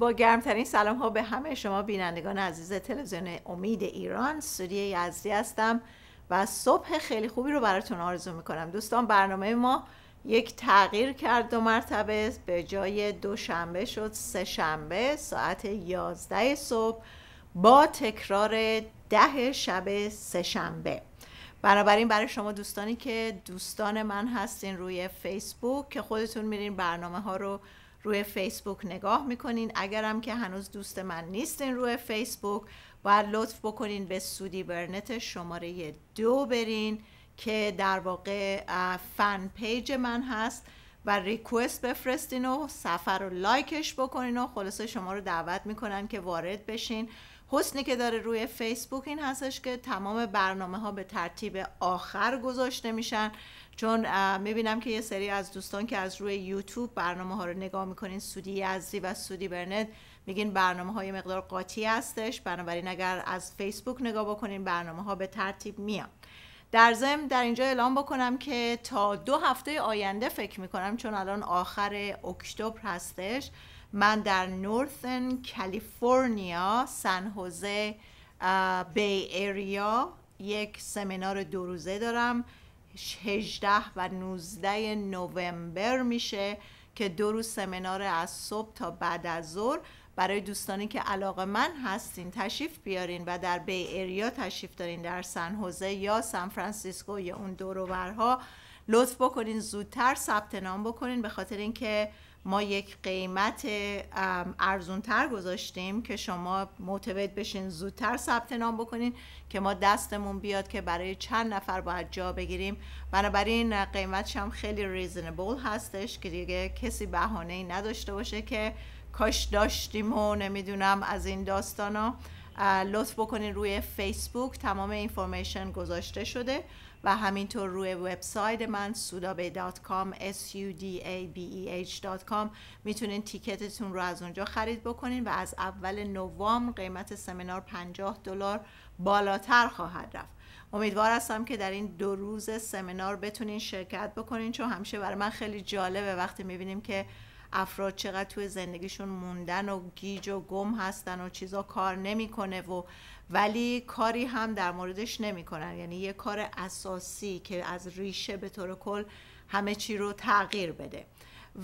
با گرمترین سلام ها به همه شما بینندگان عزیز تلویزیون امید ایران سوریه یزدی هستم و صبح خیلی خوبی رو براتون آرزو میکنم دوستان برنامه ما یک تغییر کرد دو مرتبه به جای دو شنبه شد سه شنبه ساعت یازده صبح با تکرار ده شب سه شنبه بنابراین برای شما دوستانی که دوستان من هستین روی فیسبوک که خودتون میرین برنامه ها رو روی فیسبوک نگاه میکنین اگرم که هنوز دوست من نیستین روی فیسبوک باید لطف بکنین به سودی برنت شماره دو برین که در واقع فن پیج من هست و ریکوست بفرستین و سفر رو لایکش بکنین و خلاصه شما رو دعوت میکنن که وارد بشین حسنی که داره روی فیسبوک این هستش که تمام برنامه ها به ترتیب آخر گذاشته میشن چون میبینم که یه سری از دوستان که از روی یوتیوب برنامه ها رو نگاه میکنین سودی یزدی و سودی برنت میگین برنامه های مقدار قاطی هستش بنابراین اگر از فیسبوک نگاه بکنین برنامه ها به ترتیب میان در ضمن در اینجا اعلام بکنم که تا دو هفته آینده فکر میکنم چون الان آخر اکتبر هستش من در نورثن کالیفرنیا سن هوزه بی ایریا یک سمینار دو روزه دارم 18 و 19 نوامبر میشه که دو روز سمینار از صبح تا بعد از ظهر برای دوستانی که علاقه من هستین تشریف بیارین و در بی ایریا تشریف دارین در سن حوزه یا سان فرانسیسکو یا اون دوروبرها لطف بکنین زودتر ثبت نام بکنین به خاطر اینکه ما یک قیمت ارزون تر گذاشتیم که شما معتبد بشین زودتر ثبت نام بکنین که ما دستمون بیاد که برای چند نفر باید جا بگیریم بنابراین قیمتش هم خیلی ریزنبل هستش که دیگه کسی بهانه ای نداشته باشه که کاش داشتیم و نمیدونم از این داستانا لطف بکنین روی فیسبوک تمام اینفورمیشن گذاشته شده و همینطور روی وبسایت من sudabeh.com s u d a e میتونین تیکتتون رو از اونجا خرید بکنین و از اول نوامبر قیمت سمینار 50 دلار بالاتر خواهد رفت امیدوار هستم که در این دو روز سمینار بتونین شرکت بکنین چون همیشه برای من خیلی جالبه وقتی میبینیم که افراد چقدر توی زندگیشون موندن و گیج و گم هستن و چیزا کار نمیکنه و ولی کاری هم در موردش نمیکنن یعنی یه کار اساسی که از ریشه به طور کل همه چی رو تغییر بده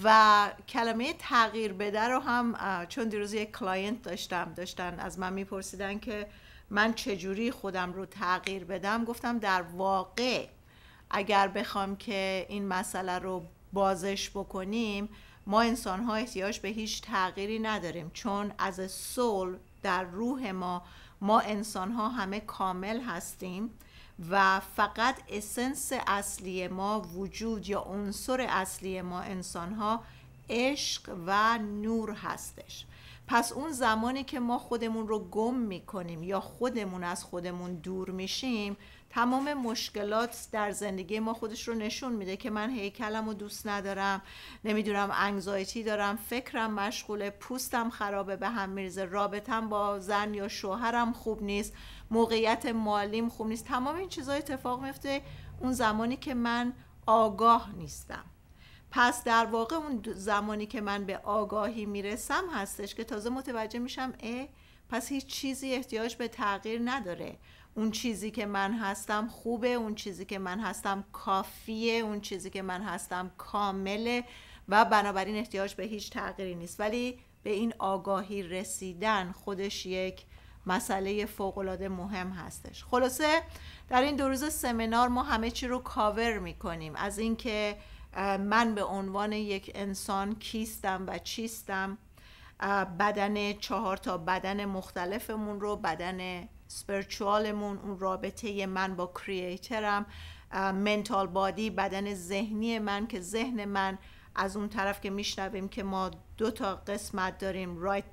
و کلمه تغییر بده رو هم چون دیروز یک کلاینت داشتم داشتن از من میپرسیدن که من چجوری خودم رو تغییر بدم گفتم در واقع اگر بخوام که این مسئله رو بازش بکنیم ما انسان ها احتیاج به هیچ تغییری نداریم چون از سول در روح ما ما انسان ها همه کامل هستیم و فقط اسنس اصلی ما وجود یا عنصر اصلی ما انسان ها عشق و نور هستش پس اون زمانی که ما خودمون رو گم میکنیم یا خودمون از خودمون دور میشیم تمام مشکلات در زندگی ما خودش رو نشون میده که من هیکلم رو دوست ندارم نمیدونم انگزایتی دارم فکرم مشغوله پوستم خرابه به هم میریزه رابطم با زن یا شوهرم خوب نیست موقعیت مالیم خوب نیست تمام این چیزها اتفاق میفته اون زمانی که من آگاه نیستم پس در واقع اون زمانی که من به آگاهی میرسم هستش که تازه متوجه میشم اه پس هیچ چیزی احتیاج به تغییر نداره اون چیزی که من هستم خوبه اون چیزی که من هستم کافیه اون چیزی که من هستم کامله و بنابراین احتیاج به هیچ تغییری نیست ولی به این آگاهی رسیدن خودش یک مسئله فوقالعاده مهم هستش خلاصه در این دو روز سمینار ما همه چی رو کاور میکنیم از اینکه من به عنوان یک انسان کیستم و چیستم بدن چهار تا بدن مختلفمون رو بدن سپرچوالمون اون رابطه من با کریئترم منتال بادی بدن ذهنی من که ذهن من از اون طرف که میشنویم که ما دو تا قسمت داریم رایت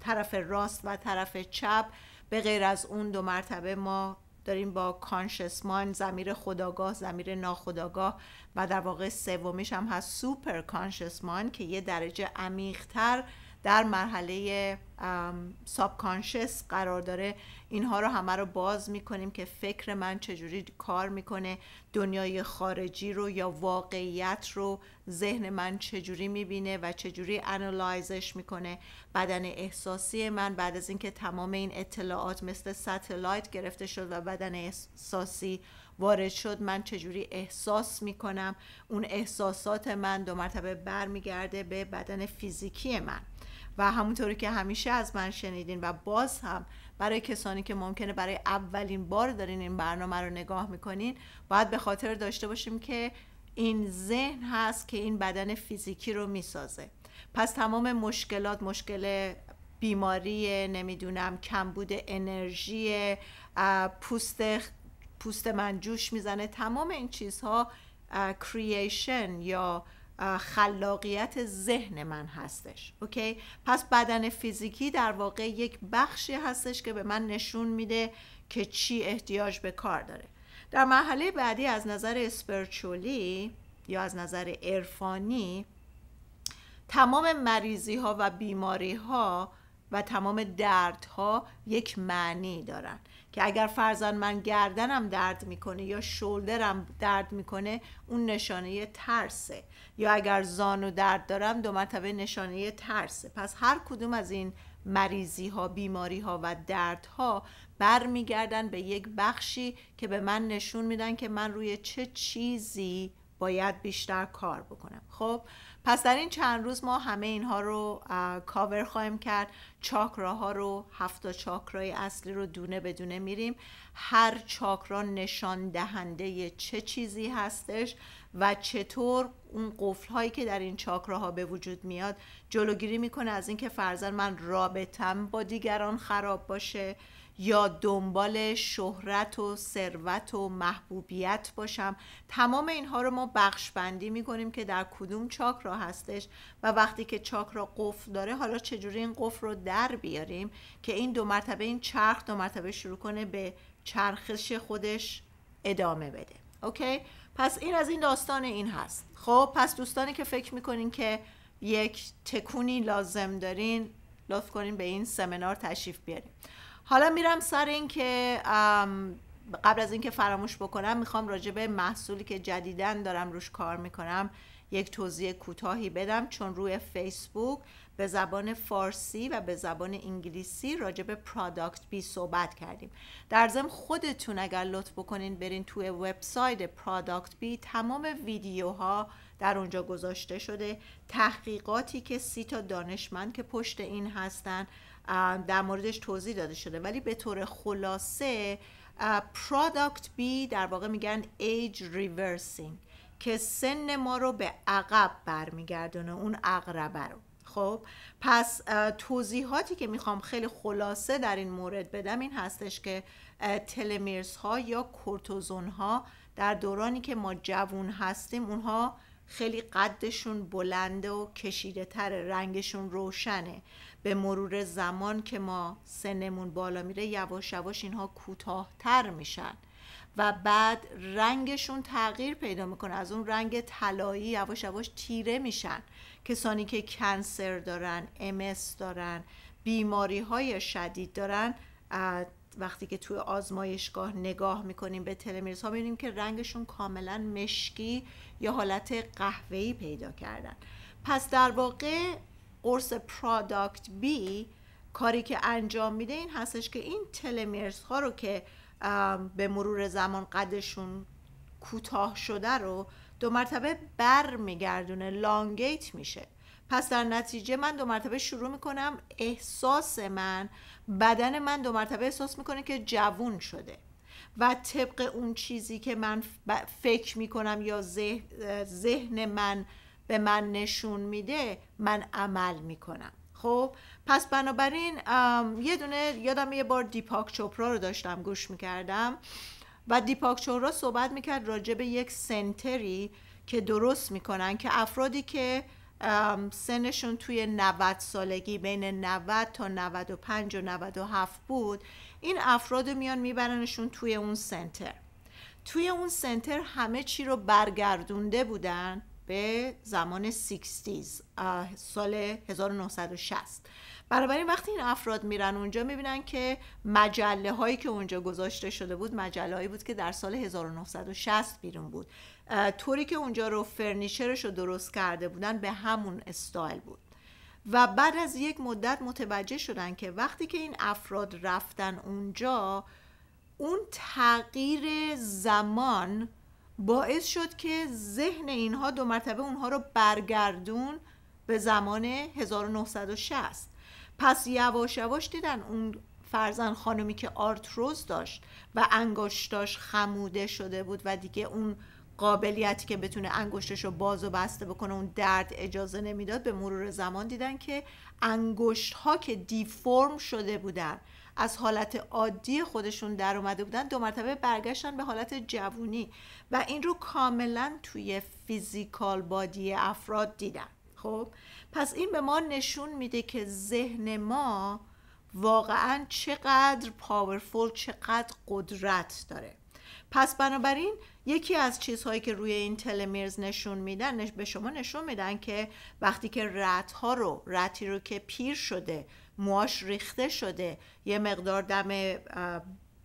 طرف راست و طرف چپ به غیر از اون دو مرتبه ما داریم با کانشس مایند زمیر خداگاه زمیر ناخداگاه و در واقع سومیش هم هست سوپر کانشس مایند که یه درجه عمیقتر در مرحله ساب قرار داره اینها رو همه رو باز میکنیم که فکر من چجوری کار میکنه دنیای خارجی رو یا واقعیت رو ذهن من چجوری میبینه و چجوری انالایزش میکنه بدن احساسی من بعد از اینکه تمام این اطلاعات مثل ستلایت گرفته شد و بدن احساسی وارد شد من چجوری احساس میکنم اون احساسات من دو مرتبه برمیگرده به بدن فیزیکی من و همونطوری که همیشه از من شنیدین و باز هم برای کسانی که ممکنه برای اولین بار دارین این برنامه رو نگاه میکنین باید به خاطر داشته باشیم که این ذهن هست که این بدن فیزیکی رو میسازه پس تمام مشکلات مشکل بیماری نمیدونم کمبود انرژی پوست پوست من جوش میزنه تمام این چیزها کریشن یا خلاقیت ذهن من هستش اوکی پس بدن فیزیکی در واقع یک بخشی هستش که به من نشون میده که چی احتیاج به کار داره در مرحله بعدی از نظر اسپرچولی یا از نظر عرفانی تمام مریضی ها و بیماری ها و تمام دردها یک معنی دارن که اگر فرزن من گردنم درد میکنه یا شولدرم درد میکنه اون نشانه ترسه یا اگر زانو درد دارم دو مرتبه نشانه ترسه پس هر کدوم از این مریضی ها بیماری ها و درد ها برمیگردن به یک بخشی که به من نشون میدن که من روی چه چیزی باید بیشتر کار بکنم خب پس در این چند روز ما همه اینها رو کاور خواهیم کرد چاکراها رو هفتا چاکرای اصلی رو دونه به دونه میریم هر چاکرا نشان دهنده چه چیزی هستش و چطور اون قفل هایی که در این چاکراها به وجود میاد جلوگیری میکنه از اینکه فرزن من رابطم با دیگران خراب باشه یا دنبال شهرت و ثروت و محبوبیت باشم تمام اینها رو ما بخش بندی میکنیم که در کدوم چاکرا هستش و وقتی که چاکرا قفل داره حالا چجوری این قفل رو در بیاریم که این دو مرتبه این چرخ دو مرتبه شروع کنه به چرخش خودش ادامه بده اوکی پس این از این داستان این هست خب پس دوستانی که فکر میکنین که یک تکونی لازم دارین لطف کنین به این سمینار تشریف بیارین حالا میرم سر این که قبل از اینکه فراموش بکنم میخوام راجبه محصولی که جدیدن دارم روش کار میکنم یک توضیح کوتاهی بدم چون روی فیسبوک به زبان فارسی و به زبان انگلیسی راجع به پراداکت بی صحبت کردیم در ضمن خودتون اگر لطف بکنین برین توی وبسایت پرادکت بی تمام ویدیوها در اونجا گذاشته شده تحقیقاتی که سی تا دانشمند که پشت این هستن در موردش توضیح داده شده ولی به طور خلاصه پرادکت بی در واقع میگن ایج ریورسینگ که سن ما رو به عقب برمیگردونه اون عقربه رو خب پس توضیحاتی که میخوام خیلی خلاصه در این مورد بدم این هستش که تلمیرس ها یا کورتوزون ها در دورانی که ما جوون هستیم اونها خیلی قدشون بلنده و کشیده تر رنگشون روشنه به مرور زمان که ما سنمون بالا میره یواش یواش اینها کوتاهتر میشن و بعد رنگشون تغییر پیدا میکنه از اون رنگ طلایی یواش یواش تیره میشن کسانی که کنسر دارن امس دارن بیماری های شدید دارن وقتی که توی آزمایشگاه نگاه میکنیم به ها میبینیم که رنگشون کاملا مشکی یا حالت قهوه‌ای پیدا کردن پس در واقع قرص پراداکت بی کاری که انجام میده این هستش که این تلمرس ها رو که به مرور زمان قدشون کوتاه شده رو دو مرتبه بر میگردونه لانگیت میشه پس در نتیجه من دو مرتبه شروع میکنم احساس من بدن من دو مرتبه احساس میکنه که جوون شده و طبق اون چیزی که من فکر میکنم یا ذهن من به من نشون میده من عمل میکنم خب پس بنابراین یه دونه یادم یه بار دیپاک چوپرا رو داشتم گوش میکردم و دیپاک چوپرا صحبت میکرد راجع به یک سنتری که درست میکنن که افرادی که سنشون توی 90 سالگی بین 90 تا 95 و 97 بود این افراد میان میبرنشون توی اون سنتر توی اون سنتر همه چی رو برگردونده بودن به زمان سیکستیز سال 1960 بنابراین وقتی این افراد میرن اونجا میبینن که مجله هایی که اونجا گذاشته شده بود مجله هایی بود که در سال 1960 بیرون بود طوری که اونجا رو فرنیچرش رو درست کرده بودن به همون استایل بود و بعد از یک مدت متوجه شدن که وقتی که این افراد رفتن اونجا اون تغییر زمان باعث شد که ذهن اینها دو مرتبه اونها رو برگردون به زمان 1960 پس یواش یواش دیدن اون فرزن خانمی که آرتروز داشت و انگشتاش خموده شده بود و دیگه اون قابلیتی که بتونه انگشتش رو باز و بسته بکنه اون درد اجازه نمیداد به مرور زمان دیدن که انگشت ها که دیفرم شده بودن از حالت عادی خودشون در اومده بودن دو مرتبه برگشتن به حالت جوونی و این رو کاملا توی فیزیکال بادی افراد دیدم خب پس این به ما نشون میده که ذهن ما واقعا چقدر پاورفول چقدر قدرت داره پس بنابراین یکی از چیزهایی که روی این تلمیرز نشون میدن به شما نشون میدن که وقتی که رت ها رو رتی رو که پیر شده موهاش ریخته شده یه مقدار دم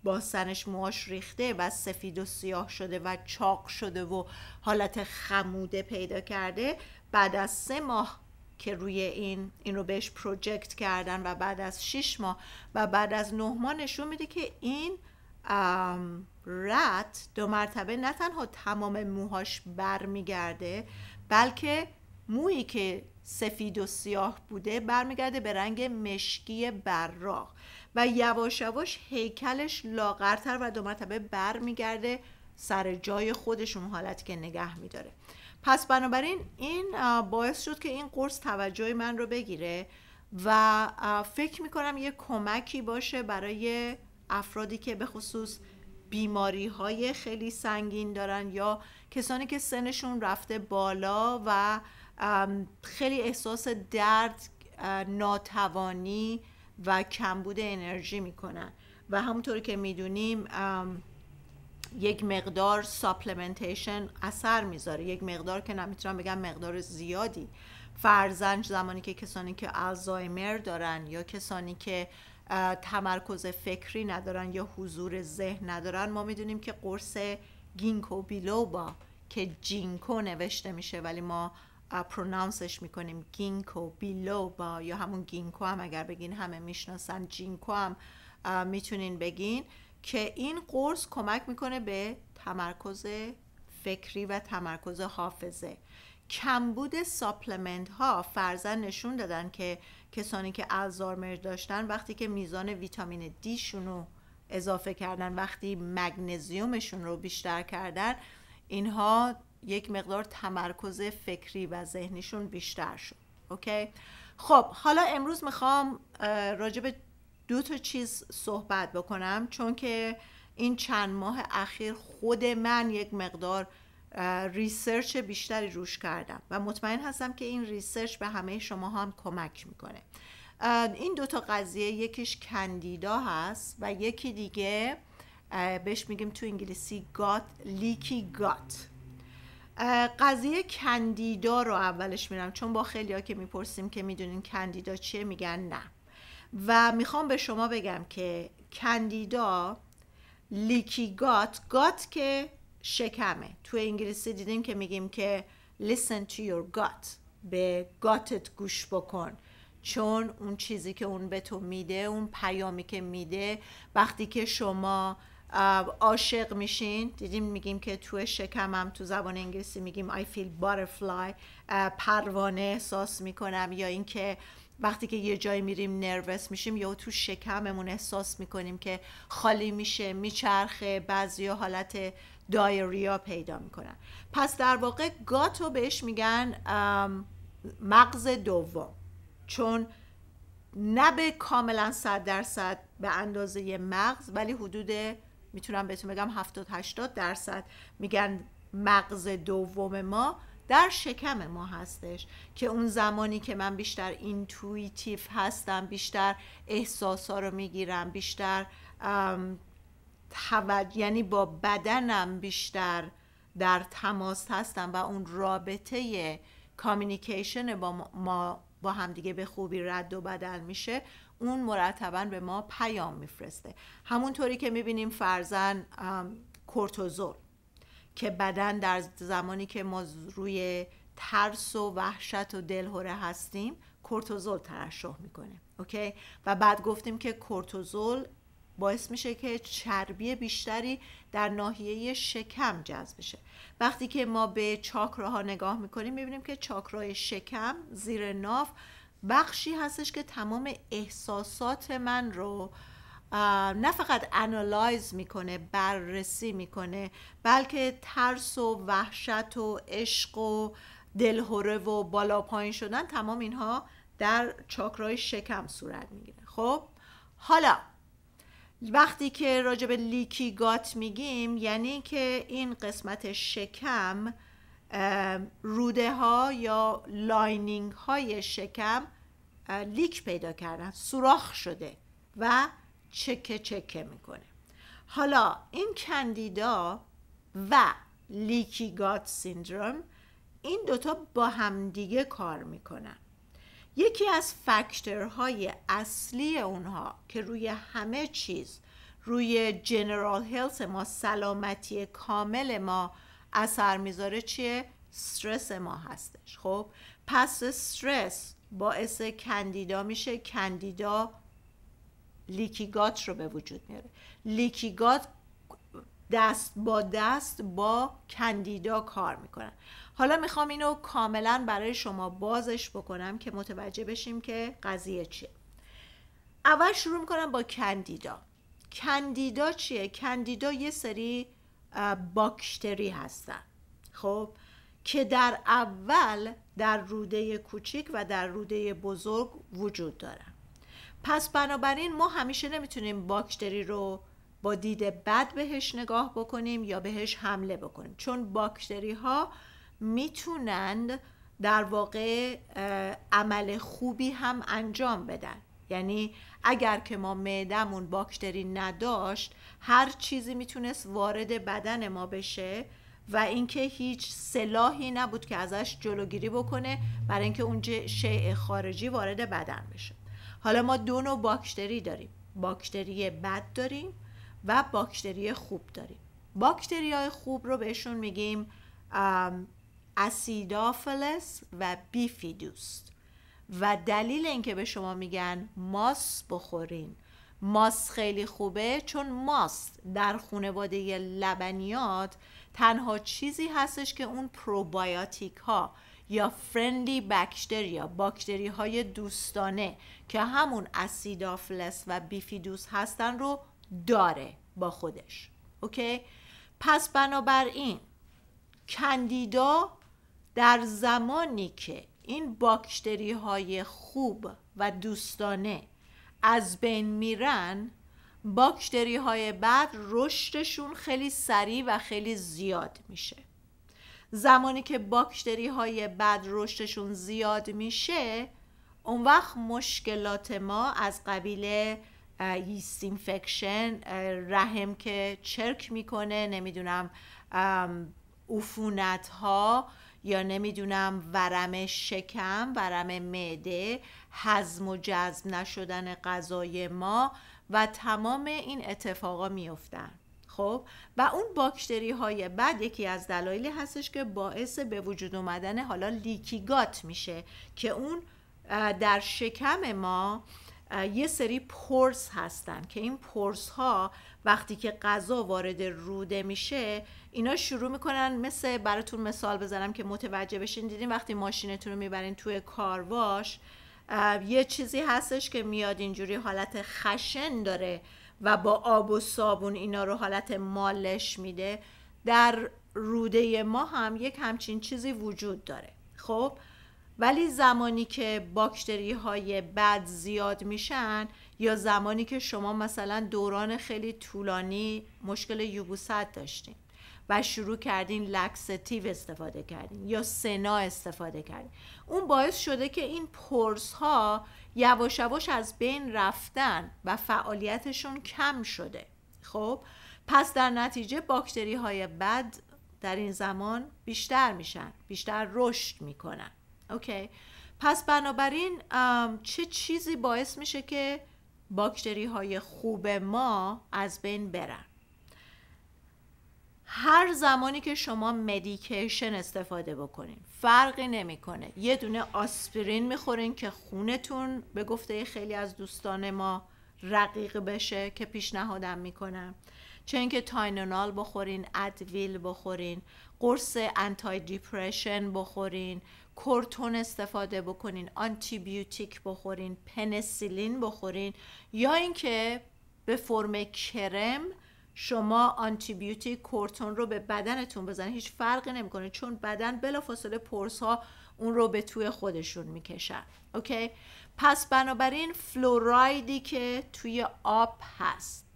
باستنش موهاش ریخته و سفید و سیاه شده و چاق شده و حالت خموده پیدا کرده بعد از سه ماه که روی این این رو بهش پروجکت کردن و بعد از 6 ماه و بعد از نه ماه نشون میده که این رت دو مرتبه نه تنها تمام موهاش برمیگرده بلکه مویی که سفید و سیاه بوده برمیگرده به رنگ مشکی براق و یواش یواش هیکلش لاغرتر و دو مرتبه برمیگرده سر جای خودش اون حالت که نگه میداره پس بنابراین این باعث شد که این قرص توجه من رو بگیره و فکر میکنم یه کمکی باشه برای افرادی که به خصوص بیماری های خیلی سنگین دارن یا کسانی که سنشون رفته بالا و خیلی احساس درد ناتوانی و کمبود انرژی میکنن و همونطور که میدونیم یک مقدار ساپلمنتیشن اثر میذاره یک مقدار که نمیتونم بگم مقدار زیادی فرزنج زمانی که کسانی که آلزایمر دارن یا کسانی که تمرکز فکری ندارن یا حضور ذهن ندارن ما میدونیم که قرص گینکو بیلوبا که جینکو نوشته میشه ولی ما پرونانسش میکنیم گینکو با یا همون گینکو هم اگر بگین همه میشناسن جینکو هم میتونین بگین که این قرص کمک میکنه به تمرکز فکری و تمرکز حافظه کمبود ساپلمنت ها فرزن نشون دادن که کسانی که الزایمر داشتن وقتی که میزان ویتامین دیشون رو اضافه کردن وقتی مگنزیومشون رو بیشتر کردن اینها یک مقدار تمرکز فکری و ذهنیشون بیشتر شد اوکی خب حالا امروز میخوام راجب دو تا چیز صحبت بکنم چون که این چند ماه اخیر خود من یک مقدار ریسرچ بیشتری روش کردم و مطمئن هستم که این ریسرچ به همه شما هم کمک میکنه این دو تا قضیه یکیش کندیدا هست و یکی دیگه بهش میگیم تو انگلیسی گات لیکی گات قضیه کندیدا رو اولش میرم چون با خیلی که میپرسیم که میدونین کندیدا چیه میگن نه و میخوام به شما بگم که کندیدا لیکی گات گات که شکمه تو انگلیسی دیدیم که میگیم که listen to your gut به گاتت گوش بکن چون اون چیزی که اون به تو میده اون پیامی که میده وقتی که شما عاشق میشین دیدیم میگیم که تو شکمم تو زبان انگلیسی میگیم I feel butterfly پروانه احساس میکنم یا اینکه وقتی که یه جایی میریم نروس میشیم یا تو شکممون احساس میکنیم که خالی میشه میچرخه بعضی حالت دایریا پیدا میکنن پس در واقع گاتو بهش میگن مغز دوم چون نه به کاملا صد درصد به اندازه مغز ولی حدود میتونم بهتون بگم 70 80 درصد میگن مغز دوم ما در شکم ما هستش که اون زمانی که من بیشتر اینتویتیو هستم بیشتر احساسا رو میگیرم بیشتر یعنی با بدنم بیشتر در تماس هستم و اون رابطه کامیکیشن با ما با همدیگه به خوبی رد و بدل میشه اون مرتبا به ما پیام میفرسته همونطوری که میبینیم فرزن کورتوزول که بدن در زمانی که ما روی ترس و وحشت و دلهوره هستیم کورتوزول ترشح میکنه اوکی و بعد گفتیم که کورتوزول باعث میشه که چربی بیشتری در ناحیه شکم جذب بشه وقتی که ما به چاکراها نگاه میکنیم میبینیم که چاکرای شکم زیر ناف بخشی هستش که تمام احساسات من رو نه فقط انالایز میکنه بررسی میکنه بلکه ترس و وحشت و عشق و دلهوره و بالا پایین شدن تمام اینها در چاکرای شکم صورت میگیره خب حالا وقتی که راجب لیکیگات گات میگیم یعنی که این قسمت شکم روده ها یا لاینینگ های شکم لیک پیدا کردن سوراخ شده و چکه چکه میکنه حالا این کندیدا و لیکی گات سیندروم این دوتا با همدیگه کار میکنن یکی از فکترهای اصلی اونها که روی همه چیز روی جنرال هلت ما سلامتی کامل ما اثر میذاره چیه استرس ما هستش خب پس استرس باعث کندیدا میشه کندیدا لیکیگات رو به وجود میاره لیکیگات دست با دست با کندیدا کار میکنن حالا میخوام اینو کاملا برای شما بازش بکنم که متوجه بشیم که قضیه چیه اول شروع میکنم با کندیدا کندیدا چیه؟ کندیدا یه سری باکتری هستن خب که در اول در روده کوچیک و در روده بزرگ وجود دارن پس بنابراین ما همیشه نمیتونیم باکتری رو با دید بد بهش نگاه بکنیم یا بهش حمله بکنیم چون باکتری ها میتونند در واقع عمل خوبی هم انجام بدن یعنی اگر که ما معدمون باکتری نداشت هر چیزی میتونست وارد بدن ما بشه و اینکه هیچ سلاحی نبود که ازش جلوگیری بکنه برای اینکه اون شیء خارجی وارد بدن بشه حالا ما دو نوع باکتری داریم باکتری بد داریم و باکتری خوب داریم باکتری های خوب رو بهشون میگیم اسیدافلس و بیفیدوست و دلیل اینکه به شما میگن ماس بخورین ماس خیلی خوبه چون ماست در خانواده لبنیات تنها چیزی هستش که اون پروبایاتیک ها یا فرندلی یا باکتری های دوستانه که همون اسیدافلس و بیفیدوس هستن رو داره با خودش اوکی پس بنابراین کندیدا در زمانی که این باکتری های خوب و دوستانه از بین میرن باکتری های بعد رشدشون خیلی سریع و خیلی زیاد میشه زمانی که باکتری های بد رشدشون زیاد میشه اون وقت مشکلات ما از قبیل یست اینفکشن رحم که چرک میکنه نمیدونم عفونت ها یا نمیدونم ورم شکم ورم معده هضم و جذب نشدن غذای ما و تمام این اتفاقا میافتن خب و اون باکتری های بعد یکی از دلایلی هستش که باعث به وجود اومدن حالا لیکیگات میشه که اون در شکم ما یه سری پرس هستن که این پرس ها وقتی که غذا وارد روده میشه اینا شروع میکنن مثل براتون مثال بزنم که متوجه بشین دیدین وقتی ماشینتون رو میبرین توی کارواش یه چیزی هستش که میاد اینجوری حالت خشن داره و با آب و صابون اینا رو حالت مالش میده در روده ما هم یک همچین چیزی وجود داره خب ولی زمانی که باکتری های بد زیاد میشن یا زمانی که شما مثلا دوران خیلی طولانی مشکل یبوست داشتین و شروع کردین لکستیو استفاده کردین یا سنا استفاده کردین اون باعث شده که این پرس ها یواش یواش از بین رفتن و فعالیتشون کم شده خب پس در نتیجه باکتری های بد در این زمان بیشتر میشن بیشتر رشد میکنن اوکی پس بنابراین چه چیزی باعث میشه که باکتری های خوب ما از بین برن هر زمانی که شما مدیکیشن استفاده بکنین فرقی نمیکنه یه دونه آسپرین میخورین که خونتون به گفته خیلی از دوستان ما رقیق بشه که پیشنهادم میکنم چه اینکه تاینونال بخورین ادویل بخورین قرص انتای دیپرشن بخورین کورتون استفاده بکنین آنتی بیوتیک بخورین پنسیلین بخورین یا اینکه به فرم کرم شما آنتی بیوتیک کورتون رو به بدنتون بزنید هیچ فرقی نمیکنه چون بدن بلافاصله پرس ها اون رو به توی خودشون میکشن اوکی پس بنابراین فلورایدی که توی آب هست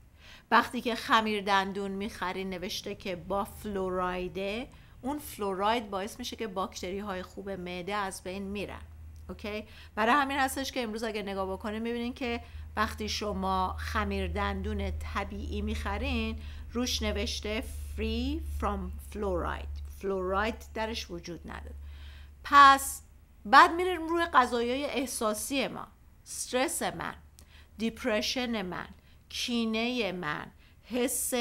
وقتی که خمیر دندون میخرین نوشته که با فلورایده اون فلوراید باعث میشه که باکتری های خوب معده از بین میرن اوکی برای همین هستش که امروز اگر نگاه بکنیم میبینین که وقتی شما خمیر دندون طبیعی میخرین روش نوشته free from fluoride فلوراید درش وجود نداره پس بعد میریم روی غذایای احساسی ما استرس من دیپرشن من کینه من حس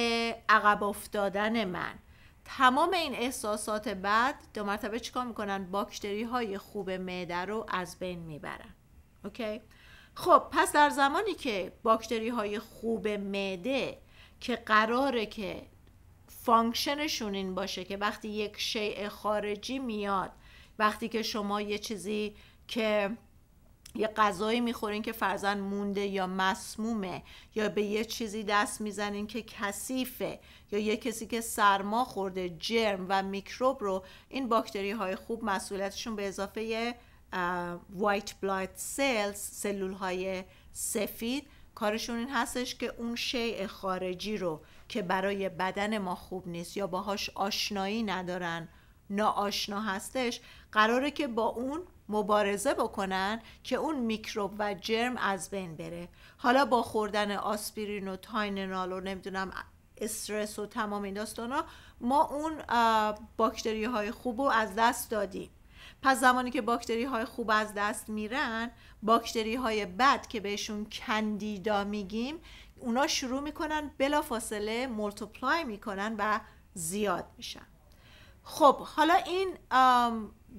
عقب افتادن من تمام این احساسات بعد دو مرتبه چیکار میکنن باکتری های خوب معده رو از بین میبرن اوکی خب پس در زمانی که باکتری های خوب معده که قراره که فانکشنشون این باشه که وقتی یک شیء خارجی میاد وقتی که شما یه چیزی که یه غذایی میخورین که فرزن مونده یا مسمومه یا به یه چیزی دست میزنین که کثیفه یا یه کسی که سرما خورده جرم و میکروب رو این باکتری های خوب مسئولیتشون به اضافه وایت بلاید سلز سلول های سفید کارشون این هستش که اون شیء خارجی رو که برای بدن ما خوب نیست یا باهاش آشنایی ندارن ناآشنا هستش قراره که با اون مبارزه بکنن که اون میکروب و جرم از بین بره حالا با خوردن آسپیرین و تایننال و نمیدونم استرس و تمام این ها ما اون باکتری های خوب رو از دست دادیم پس زمانی که باکتری های خوب از دست میرن باکتری های بد که بهشون کندیدا میگیم اونا شروع میکنن بلا فاصله مولتوپلای میکنن و زیاد میشن خب حالا این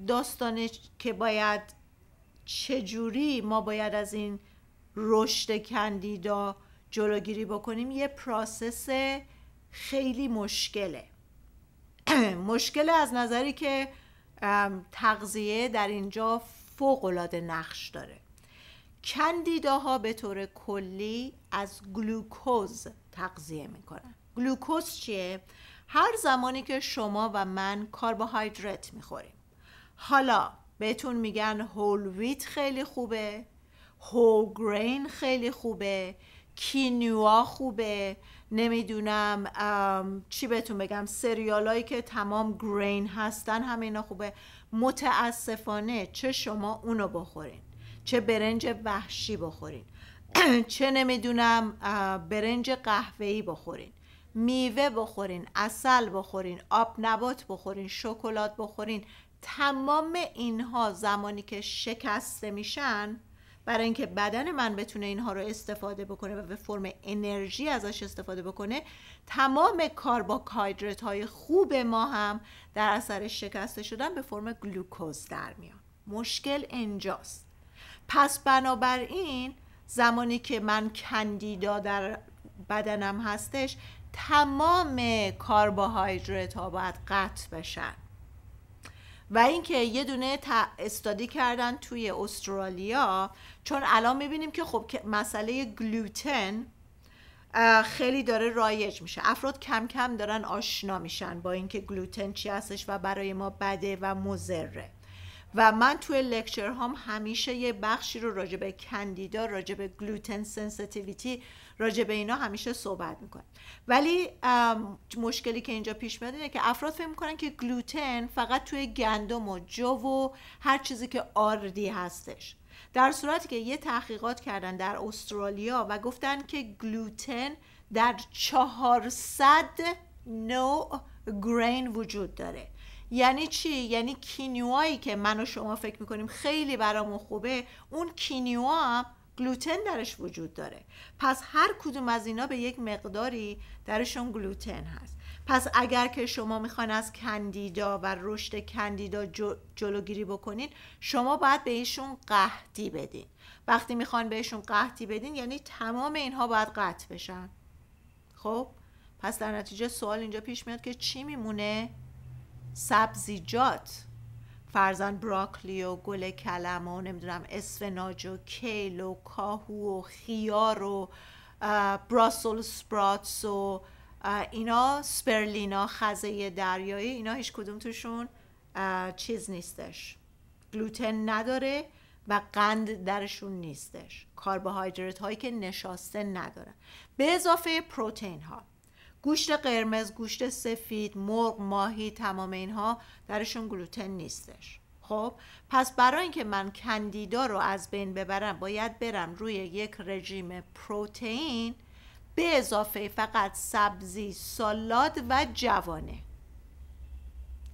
داستانه که باید چجوری ما باید از این رشد کندیدا جلوگیری بکنیم یه پراسس خیلی مشکله مشکل از نظری که تغذیه در اینجا فوقالعاده نقش داره کندیداها به طور کلی از گلوکوز تغذیه میکنن گلوکوز چیه؟ هر زمانی که شما و من کربوهیدرات میخوریم حالا بهتون میگن هول خیلی خوبه هول گرین خیلی خوبه کینوا خوبه نمیدونم چی بهتون بگم سریالایی که تمام گرین هستن همه اینا خوبه متاسفانه چه شما اونو بخورین چه برنج وحشی بخورین چه نمیدونم برنج قهوه‌ای بخورین میوه بخورین اصل بخورین آب نبات بخورین شکلات بخورین تمام اینها زمانی که شکسته میشن برای اینکه بدن من بتونه اینها رو استفاده بکنه و به فرم انرژی ازش استفاده بکنه تمام کایدرت های خوب ما هم در اثر شکسته شدن به فرم گلوکوز در میان مشکل اینجاست پس بنابراین زمانی که من کندیدا در بدنم هستش تمام کاربوهایدرت ها باید قطع بشن و اینکه یه دونه استادی کردن توی استرالیا چون الان میبینیم که خب مسئله گلوتن خیلی داره رایج میشه افراد کم کم دارن آشنا میشن با اینکه گلوتن چی هستش و برای ما بده و مزره و من توی لکچر هام همیشه یه بخشی رو راجع به کندیدا راجع به گلوتن سنسیتیویتی راجع به اینا همیشه صحبت میکنم ولی مشکلی که اینجا پیش میاد اینه که افراد فکر میکنن که گلوتن فقط توی گندم و جو و هر چیزی که آردی هستش در صورتی که یه تحقیقات کردن در استرالیا و گفتن که گلوتن در 400 نوع گرین وجود داره یعنی چی یعنی کینوایی که من و شما فکر میکنیم خیلی برامون خوبه اون کینیوا هم گلوتن درش وجود داره پس هر کدوم از اینا به یک مقداری درشون گلوتن هست پس اگر که شما میخوان از کندیدا و رشد کندیدا جلوگیری بکنین شما باید به ایشون قهدی بدین وقتی میخوان بهشون قحطی بدین یعنی تمام اینها باید قطع بشن خب پس در نتیجه سوال اینجا پیش میاد که چی میمونه سبزیجات فرزن براکلی و گل کلم و نمیدونم اسفناج و کیل و کاهو و خیار و براسل سپراتس و اینا سپرلینا خزه دریایی اینا هیچ کدوم توشون چیز نیستش گلوتن نداره و قند درشون نیستش کاربوهایدرت هایی که نشاسته ندارن به اضافه پروتین ها گوشت قرمز گوشت سفید مرغ ماهی تمام اینها درشون گلوتن نیستش خب پس برای اینکه من کندیدا رو از بین ببرم باید برم روی یک رژیم پروتئین به اضافه فقط سبزی سالاد و جوانه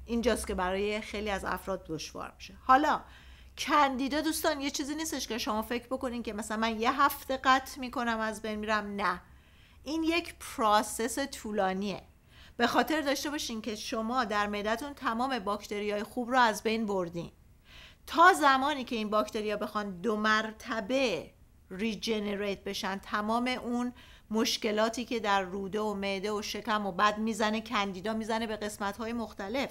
اینجاست که برای خیلی از افراد دشوار میشه حالا کندیدا دوستان یه چیزی نیستش که شما فکر بکنین که مثلا من یه هفته قطع میکنم از بین میرم نه این یک پراسس طولانیه به خاطر داشته باشین که شما در مدتون تمام های خوب رو از بین بردین تا زمانی که این ها بخوان دو مرتبه ریجنریت بشن تمام اون مشکلاتی که در روده و معده و شکم و بعد میزنه کندیدا میزنه به قسمت های مختلف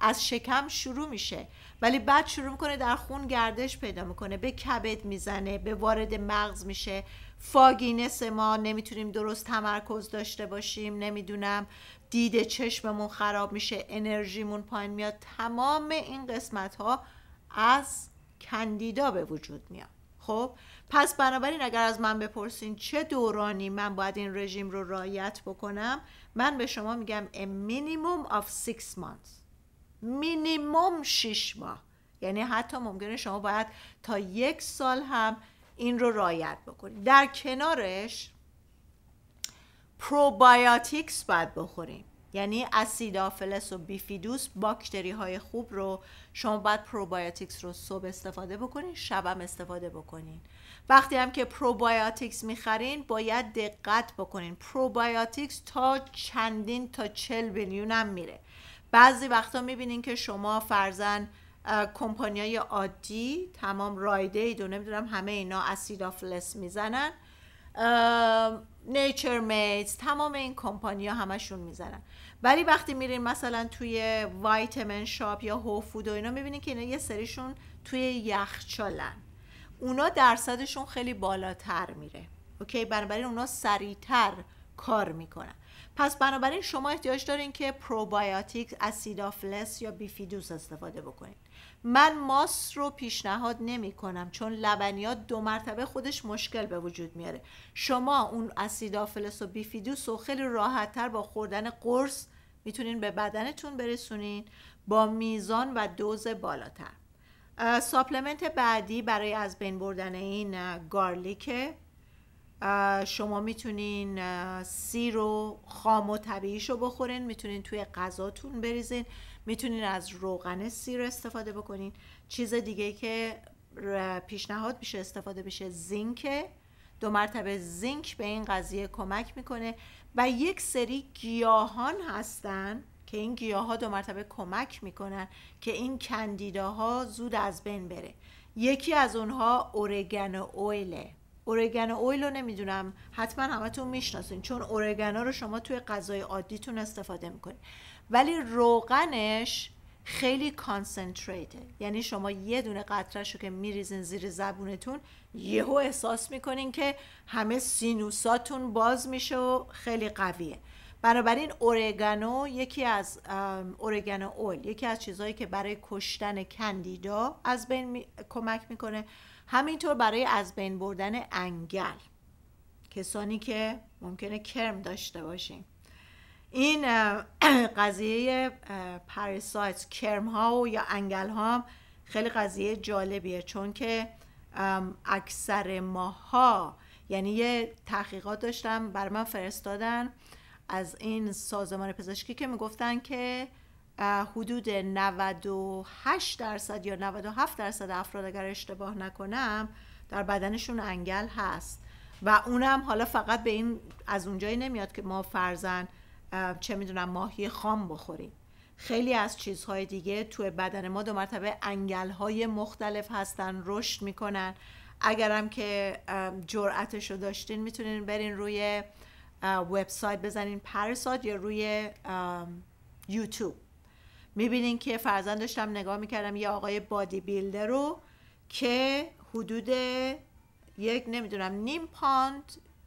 از شکم شروع میشه ولی بعد شروع میکنه در خون گردش پیدا میکنه به کبد میزنه به وارد مغز میشه فاگینس ما نمیتونیم درست تمرکز داشته باشیم نمیدونم دید چشممون خراب میشه انرژیمون پایین میاد تمام این قسمت ها از کندیدا به وجود میاد خب پس بنابراین اگر از من بپرسین چه دورانی من باید این رژیم رو رایت بکنم من به شما میگم a minimum of six months مینیموم 6 ماه یعنی حتی ممکنه شما باید تا یک سال هم این رو رایت بکنید در کنارش پروبایاتیکس باید بخوریم یعنی آفلس و بیفیدوس باکتری های خوب رو شما باید پروبایاتیکس رو صبح استفاده بکنین شبم استفاده بکنین وقتی هم که پروبایاتیکس میخرین باید دقت بکنین پروبایاتیکس تا چندین تا چل بیلیون هم میره بعضی وقتا میبینین که شما فرزن کمپانیای عادی تمام ای دونه نمیدونم همه اینا اسید آفلس میزنن نیچر میتز تمام این کمپانیا همشون میزنن ولی وقتی میرین مثلا توی وایتمن شاپ یا هوفود و اینا میبینین که اینا یه سریشون توی یخچالن اونا درصدشون خیلی بالاتر میره اوکی بنابراین اونا سریعتر کار میکنن پس بنابراین شما احتیاج دارین که پروبایوتیک اسیدافلس یا بیفیدوس استفاده بکنید من ماس رو پیشنهاد نمی کنم چون لبنیات دو مرتبه خودش مشکل به وجود میاره شما اون اسیدافلس و بیفیدوس رو خیلی راحت تر با خوردن قرص میتونین به بدنتون برسونین با میزان و دوز بالاتر ساپلمنت بعدی برای از بین بردن این گارلیکه شما میتونین سیر و خام و طبیعیش رو بخورین میتونین توی غذاتون بریزین میتونین از روغن سیر استفاده بکنین چیز دیگه که پیشنهاد میشه استفاده بشه زینکه دو مرتبه زینک به این قضیه کمک میکنه و یک سری گیاهان هستن که این گیاه ها دو مرتبه کمک میکنن که این ها زود از بین بره یکی از اونها اورگن اویله اورگانو اویل رو نمیدونم حتما همتون میشناسین چون اورگانو رو شما توی غذای عادیتون استفاده میکنین ولی روغنش خیلی کانسنتریته یعنی شما یه دونه قطرش رو که میریزین زیر زبونتون یهو احساس میکنین که همه سینوساتون باز میشه و خیلی قویه بنابراین اورگانو یکی از اورگانو اول یکی از چیزهایی که برای کشتن کندیدا از بین کمک میکنه همینطور برای از بین بردن انگل کسانی که ممکنه کرم داشته باشیم این قضیه پرسایت کرم ها و یا انگل ها خیلی قضیه جالبیه چون که اکثر ماها یعنی یه تحقیقات داشتم بر من فرستادن از این سازمان پزشکی که میگفتن که حدود 98 درصد یا 97 درصد افراد اگر اشتباه نکنم در بدنشون انگل هست و اونم حالا فقط به این از اونجایی نمیاد که ما فرزن چه میدونم ماهی خام بخوریم خیلی از چیزهای دیگه توی بدن ما دو مرتبه های مختلف هستن رشد میکنن اگرم که جرعتش رو داشتین میتونین برین روی وبسایت بزنین پرساد یا روی یوتیوب میبینین که فرزن داشتم نگاه میکردم یه آقای بادی بیلدر رو که حدود یک نمیدونم نیم پاند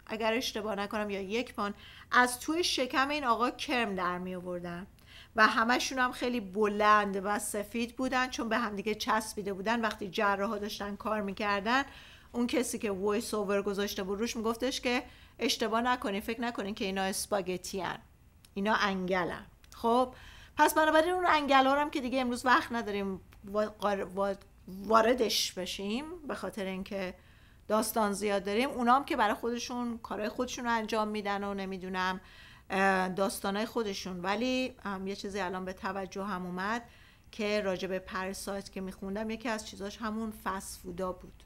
اگر اشتباه نکنم یا یک پاند از توی شکم این آقا کرم در می آوردن و همشون هم خیلی بلند و سفید بودن چون به همدیگه چسبیده بودن وقتی جراح داشتن کار میکردن اون کسی که وایس اوور گذاشته بود روش میگفتش که اشتباه نکنین فکر نکنین که اینا اسپاگتی هن. اینا انگلن خب پس بنابراین اون انگلا هم که دیگه امروز وقت نداریم واردش بشیم به خاطر اینکه داستان زیاد داریم اونا هم که برای خودشون کارهای خودشون رو انجام میدن و نمیدونم داستانهای خودشون ولی یه چیزی الان به توجه هم اومد که راجب به پرسایت که میخوندم یکی از چیزاش همون فسفودا بود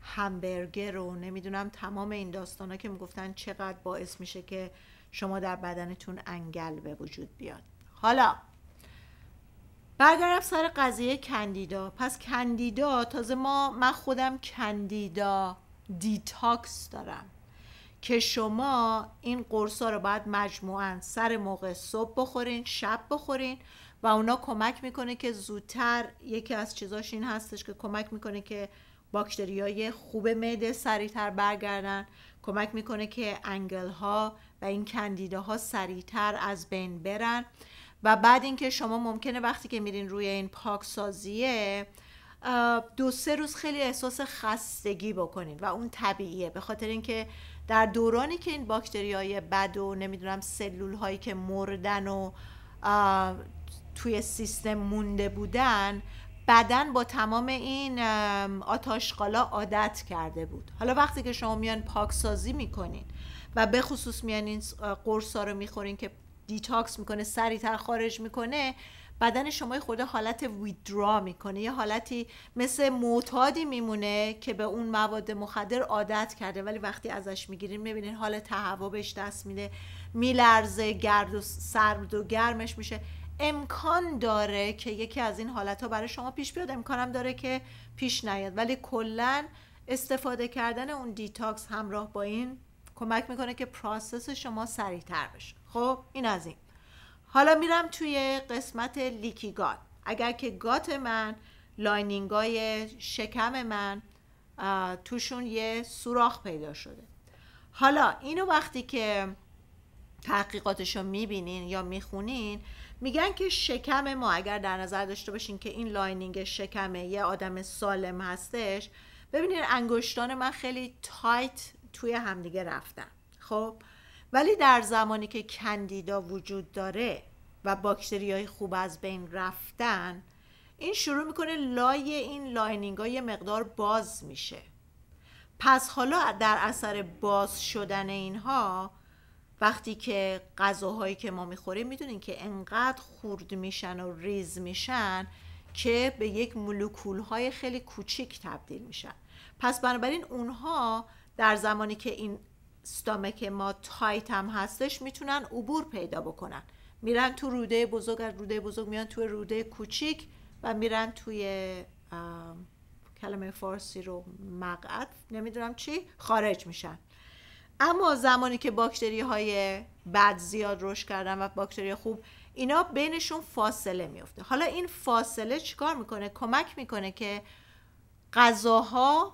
همبرگر و نمیدونم تمام این داستانها که میگفتن چقدر باعث میشه که شما در بدنتون انگل به وجود بیاد حالا برگردم سر قضیه کندیدا پس کندیدا تازه ما من خودم کندیدا دیتاکس دارم که شما این قرصا رو باید مجموعا سر موقع صبح بخورین شب بخورین و اونا کمک میکنه که زودتر یکی از چیزاش این هستش که کمک میکنه که باکتریای خوب معده سریعتر برگردن کمک میکنه که انگل ها و این ها سریعتر از بین برن و بعد اینکه شما ممکنه وقتی که میرین روی این پاکسازیه دو سه روز خیلی احساس خستگی بکنین و اون طبیعیه به خاطر اینکه در دورانی که این های بد و نمیدونم سلول هایی که مردن و توی سیستم مونده بودن بدن با تمام این آتاشقالا عادت کرده بود حالا وقتی که شما میان پاکسازی میکنین و به خصوص میان این قرصا رو میخورین که دیتاکس میکنه سریعتر خارج میکنه بدن شما خود حالت ویدرا میکنه یه حالتی مثل معتادی میمونه که به اون مواد مخدر عادت کرده ولی وقتی ازش میگیریم میبینین حال تهوع دست میده میلرزه گرد و سرد و گرمش میشه امکان داره که یکی از این حالت برای شما پیش بیاد امکانم داره که پیش نیاد ولی کلا استفاده کردن اون دیتاکس همراه با این کمک میکنه که پراسس شما سریعتر بشه خب این از این حالا میرم توی قسمت لیکی گات اگر که گات من لاینینگای شکم من توشون یه سوراخ پیدا شده حالا اینو وقتی که تحقیقاتش رو میبینین یا میخونین میگن که شکم ما اگر در نظر داشته باشین که این لاینینگ شکم یه آدم سالم هستش ببینین انگشتان من خیلی تایت توی همدیگه رفتن خب ولی در زمانی که کندیدا وجود داره و باکتری های خوب از بین رفتن این شروع میکنه لای این لاینینگ ها یه مقدار باز میشه پس حالا در اثر باز شدن اینها وقتی که غذاهایی که ما میخوریم میدونین که انقدر خورد میشن و ریز میشن که به یک مولکول های خیلی کوچیک تبدیل میشن پس بنابراین اونها در زمانی که این استامک ما تایت هم هستش میتونن عبور پیدا بکنن میرن تو روده بزرگ از روده بزرگ میان تو روده کوچیک و میرن توی کلمه فارسی رو مقعد نمیدونم چی خارج میشن اما زمانی که باکتری های بد زیاد رشد کردن و باکتری خوب اینا بینشون فاصله میفته حالا این فاصله چیکار میکنه کمک میکنه که غذاها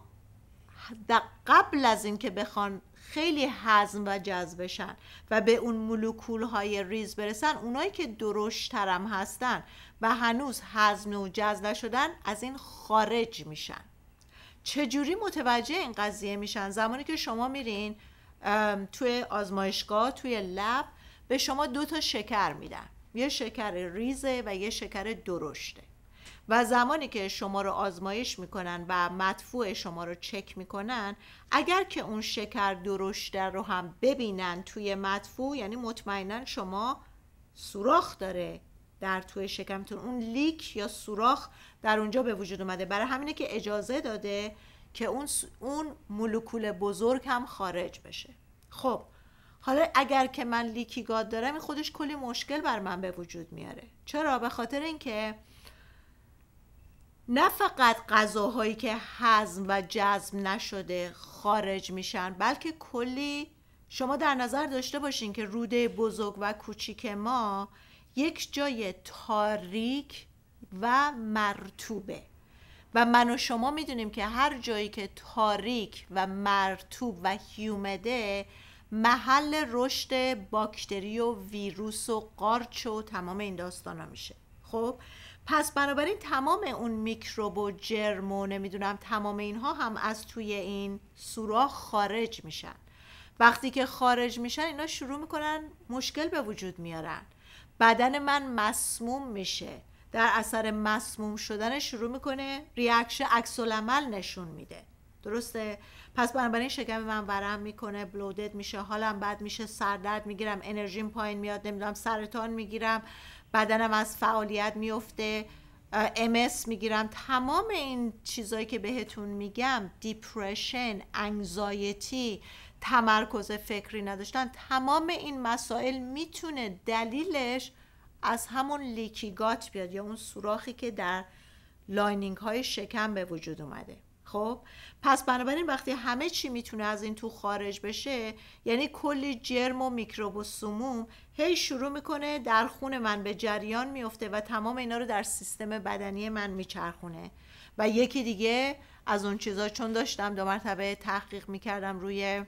قبل از اینکه بخوان خیلی هضم و جذبشن و به اون مولکول های ریز برسن اونایی که درشت ترم هستن و هنوز هضم و جذب نشدن از این خارج میشن چجوری متوجه این قضیه میشن زمانی که شما میرین توی آزمایشگاه توی لب به شما دو تا شکر میدن یه شکر ریزه و یه شکر درشته و زمانی که شما رو آزمایش میکنن و مدفوع شما رو چک میکنن اگر که اون شکر درشت رو هم ببینن توی مدفوع یعنی مطمئنا شما سوراخ داره در توی شکمتون اون لیک یا سوراخ در اونجا به وجود اومده برای همینه که اجازه داده که اون, اون مولکول بزرگ هم خارج بشه خب حالا اگر که من لیکی گاد دارم این خودش کلی مشکل بر من به وجود میاره چرا به خاطر اینکه نه فقط غذاهایی که هضم و جذب نشده خارج میشن بلکه کلی شما در نظر داشته باشین که روده بزرگ و کوچیک ما یک جای تاریک و مرتوبه و من و شما میدونیم که هر جایی که تاریک و مرتوب و هیومده محل رشد باکتری و ویروس و قارچ و تمام این ها میشه خب پس بنابراین تمام اون میکروب و جرم و نمیدونم تمام اینها هم از توی این سوراخ خارج میشن وقتی که خارج میشن اینا شروع میکنن مشکل به وجود میارن بدن من مسموم میشه در اثر مسموم شدن شروع میکنه ریاکشن عکس نشون میده درسته پس بنابراین شکم من ورم میکنه بلودد میشه حالم بد میشه سردرد میگیرم انرژیم پایین میاد نمیدونم سرطان میگیرم بدنم از فعالیت میفته MS میگیرم تمام این چیزایی که بهتون میگم دیپرشن، انگزایتی، تمرکز فکری نداشتن تمام این مسائل میتونه دلیلش از همون لیکیگات بیاد یا اون سوراخی که در لاینینگ های شکم به وجود اومده خب پس بنابراین وقتی همه چی میتونه از این تو خارج بشه یعنی کلی جرم و میکروب و سموم هی شروع میکنه در خون من به جریان میفته و تمام اینا رو در سیستم بدنی من میچرخونه و یکی دیگه از اون چیزا چون داشتم دو مرتبه تحقیق میکردم روی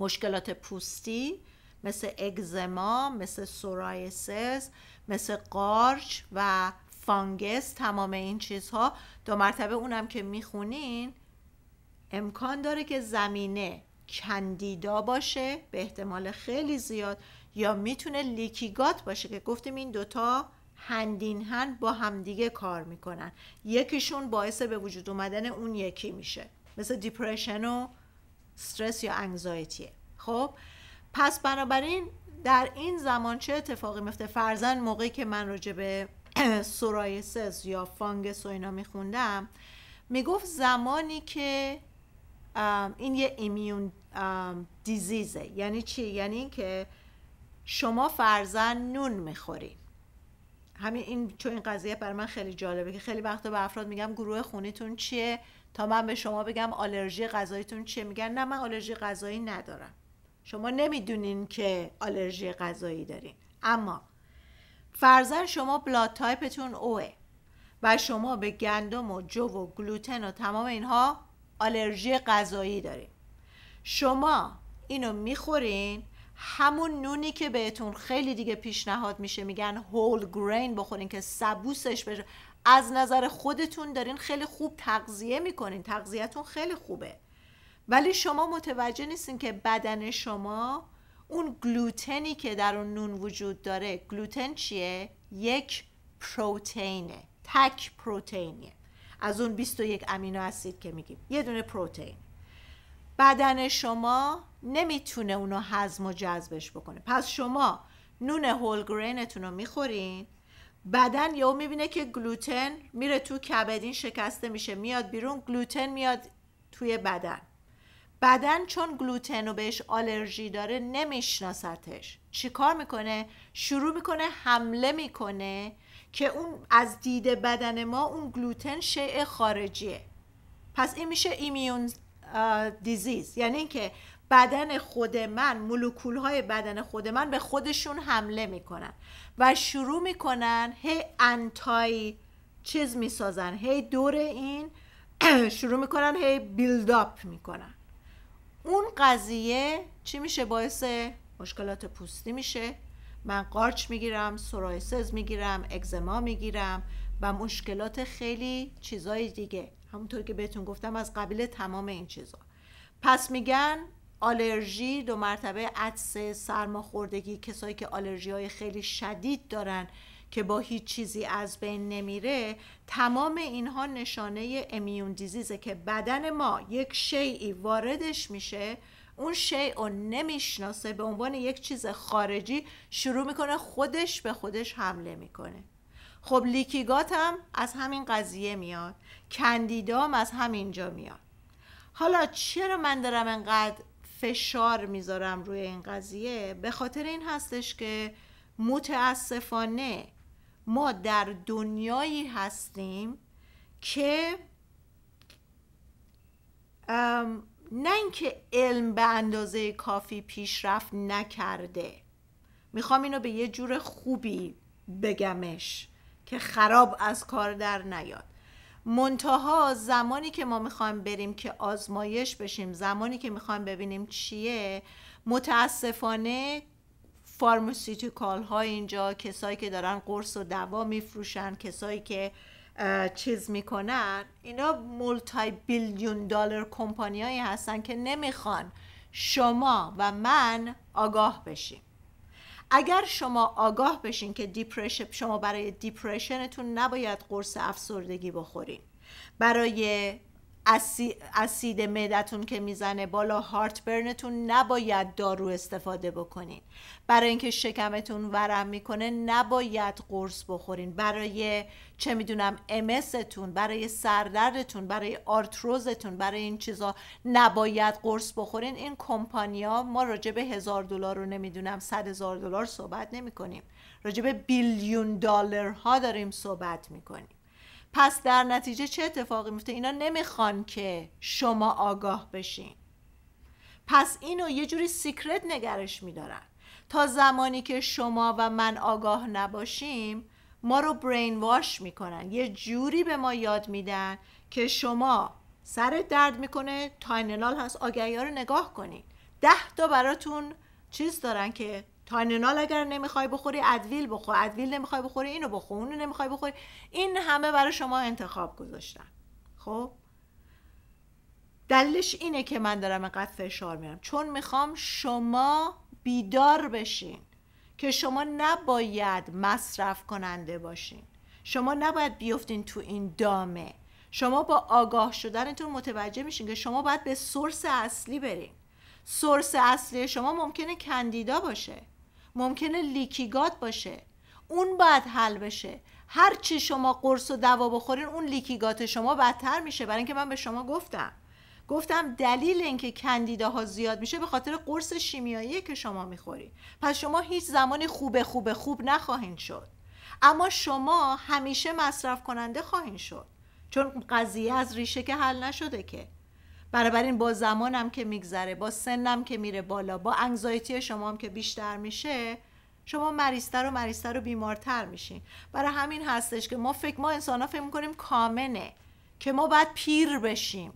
مشکلات پوستی مثل اگزما مثل سورایسس مثل قارچ و فانگس تمام این چیزها دو مرتبه اونم که میخونین امکان داره که زمینه کندیدا باشه به احتمال خیلی زیاد یا میتونه لیکیگات باشه که گفتیم این دوتا هندین هند با همدیگه کار میکنن یکیشون باعث به وجود اومدن اون یکی میشه مثل دیپریشن و استرس یا انگزایتیه خب پس بنابراین در این زمان چه اتفاقی میفته فرزن موقعی که من راجع سورایسس یا فانگس و اینا میخوندم میگفت زمانی که این یه ایمیون دیزیزه یعنی چی؟ یعنی اینکه شما فرزن نون میخورین همین این چون این قضیه برای من خیلی جالبه که خیلی وقتا به افراد میگم گروه خونیتون چیه تا من به شما بگم آلرژی غذاییتون چیه میگن نه من آلرژی غذایی ندارم شما نمیدونین که آلرژی غذایی دارین اما فرزن شما بلاد تایپتون اوه و شما به گندم و جو و گلوتن و تمام اینها آلرژی غذایی دارین شما اینو میخورین همون نونی که بهتون خیلی دیگه پیشنهاد میشه میگن هول گرین بخورین که سبوسش بشه از نظر خودتون دارین خیلی خوب تغذیه میکنین تغذیهتون خیلی خوبه ولی شما متوجه نیستین که بدن شما اون گلوتنی که در اون نون وجود داره گلوتن چیه؟ یک پروتئینه تک پروتئینه از اون 21 امینو اسید که میگیم یه دونه پروتئین بدن شما نمیتونه اونو هضم و جذبش بکنه پس شما نون هولگرینتون رو میخورین بدن یا میبینه که گلوتن میره تو کبدین شکسته میشه میاد بیرون گلوتن میاد توی بدن بدن چون گلوتن و بهش آلرژی داره نمیشناستش چیکار میکنه شروع میکنه حمله میکنه که اون از دید بدن ما اون گلوتن شیء خارجیه پس این میشه ایمیون دیزیز یعنی اینکه بدن خود من مولکول های بدن خود من به خودشون حمله میکنن و شروع میکنن هی انتایی چیز میسازن هی دور این شروع میکنن هی بیلداپ میکنن اون قضیه چی میشه باعث مشکلات پوستی میشه من قارچ میگیرم سورایسز میگیرم اگزما میگیرم و مشکلات خیلی چیزای دیگه همونطور که بهتون گفتم از قبیل تمام این چیزا پس میگن آلرژی دو مرتبه عدسه سرماخوردگی کسایی که آلرژی های خیلی شدید دارن که با هیچ چیزی از بین نمیره تمام اینها نشانه امیون دیزیزه که بدن ما یک شیعی واردش میشه اون شیع رو نمیشناسه به عنوان یک چیز خارجی شروع میکنه خودش به خودش حمله میکنه خب لیکیگات هم از همین قضیه میاد کندیدام از همینجا میاد حالا چرا من دارم انقدر فشار میذارم روی این قضیه به خاطر این هستش که متاسفانه ما در دنیایی هستیم که نه اینکه علم به اندازه کافی پیشرفت نکرده میخوام اینو به یه جور خوبی بگمش که خراب از کار در نیاد منتها زمانی که ما میخوایم بریم که آزمایش بشیم زمانی که میخوایم ببینیم چیه متاسفانه فارماسیوتیکال ها اینجا کسایی که دارن قرص و دوا میفروشن کسایی که چیز میکنن اینا مولتی بیلیون دلار هایی هستن که نمیخوان شما و من آگاه بشیم اگر شما آگاه بشین که دیپرشن شما برای دیپرشنتون نباید قرص افسردگی بخورین برای اسی، اسید معدتون که میزنه بالا هارت برنتون نباید دارو استفاده بکنین برای اینکه شکمتون ورم میکنه نباید قرص بخورین برای چه میدونم امستون برای سردردتون برای آرتروزتون برای این چیزا نباید قرص بخورین این کمپانیا ما راجع به هزار دلار رو نمیدونم صد هزار دلار صحبت نمی کنیم راجع به بیلیون دلار ها داریم صحبت میکنیم پس در نتیجه چه اتفاقی میفته اینا نمیخوان که شما آگاه بشین پس اینو یه جوری سیکرت نگرش میدارن تا زمانی که شما و من آگاه نباشیم ما رو برین واش میکنن یه جوری به ما یاد میدن که شما سرت درد میکنه تاینلال هست آگهی رو نگاه کنین ده تا براتون چیز دارن که تاننال اگر نمیخوای بخوری ادویل بخور ادویل نمیخوای بخوری اینو بخور اونو نمیخوای بخوری این همه برای شما انتخاب گذاشتن خب دلش اینه که من دارم اینقدر فشار میارم چون میخوام شما بیدار بشین که شما نباید مصرف کننده باشین شما نباید بیفتین تو این دامه شما با آگاه شدنتون متوجه میشین که شما باید به سورس اصلی برین سورس اصلی شما ممکنه کندیدا باشه ممکنه لیکیگات باشه اون باید حل بشه هر چی شما قرص و دوا بخورین اون لیکیگات شما بدتر میشه برای اینکه من به شما گفتم گفتم دلیل اینکه ها زیاد میشه به خاطر قرص شیمیایی که شما میخوری پس شما هیچ زمانی خوب خوب خوب نخواهید شد اما شما همیشه مصرف کننده خواهید شد چون قضیه از ریشه که حل نشده که بنابراین با زمانم که میگذره با سنم که میره بالا با انگزایتی شما هم که بیشتر میشه شما مریضتر و مریضتر و بیمارتر میشین برای همین هستش که ما فکر ما انسان ها فکر میکنیم کامنه که ما باید پیر بشیم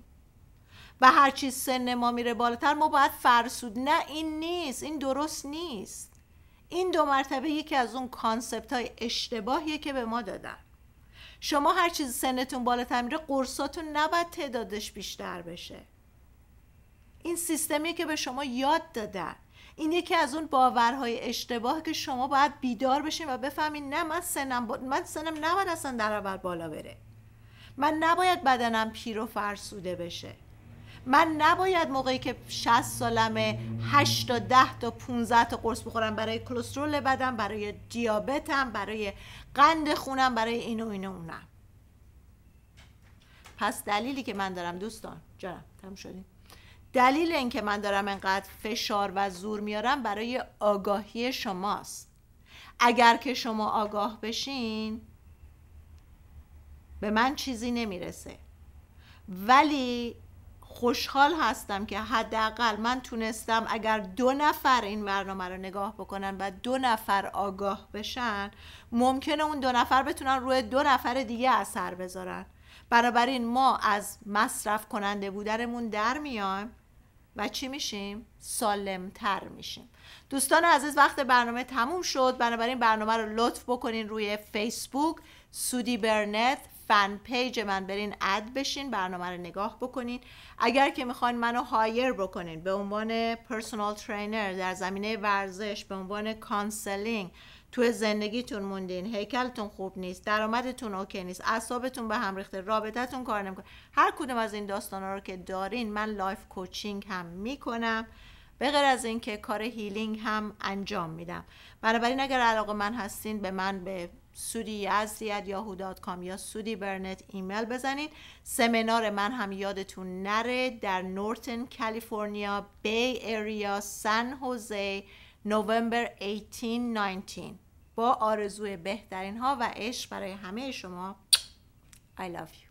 و هرچی سن ما میره بالاتر ما باید فرسود نه این نیست این درست نیست این دو مرتبه یکی از اون کانسپت های اشتباهیه که به ما دادن شما هر چیز سنتون بالاتر میره قرصاتون نباید تعدادش بیشتر بشه این سیستمیه که به شما یاد دادن این یکی از اون باورهای اشتباه که شما باید بیدار بشین و بفهمین نه من سنم با... من سنم نباید اصلا در اول بالا بره من نباید بدنم پیر و فرسوده بشه من نباید موقعی که 60 سالمه 8 تا 10 تا 15 تا قرص بخورم برای کلسترول بدم برای دیابتم برای قند خونم برای این این و اونم پس دلیلی که من دارم دوستان جانم تم شدیم دلیل که من دارم انقدر فشار و زور میارم برای آگاهی شماست اگر که شما آگاه بشین به من چیزی نمیرسه ولی خوشحال هستم که حداقل من تونستم اگر دو نفر این برنامه رو نگاه بکنن و دو نفر آگاه بشن ممکنه اون دو نفر بتونن روی دو نفر دیگه اثر بذارن بنابراین ما از مصرف کننده بودنمون در میایم و چی میشیم؟ سالمتر میشیم دوستان عزیز وقت برنامه تموم شد بنابراین برنامه رو لطف بکنین روی فیسبوک سودی برنت فن پیج من برین اد بشین برنامه رو نگاه بکنین اگر که میخواین منو هایر بکنین به عنوان پرسونال ترینر در زمینه ورزش به عنوان کانسلینگ تو زندگیتون موندین هیکلتون خوب نیست درآمدتون اوکی نیست اعصابتون به هم ریخته رابطتون کار نمیکنه هر کدوم از این داستانا رو که دارین من لایف کوچینگ هم میکنم به غیر از اینکه کار هیلینگ هم انجام میدم بنابراین اگر علاقه من هستین به من به سودی یاهو یا سودی برنت ایمیل بزنید سمینار من هم یادتون نره در نورتن کالیفرنیا بی اریا سن هوزه نوامبر 18 19 با آرزوی بهترین ها و عشق برای همه شما I love you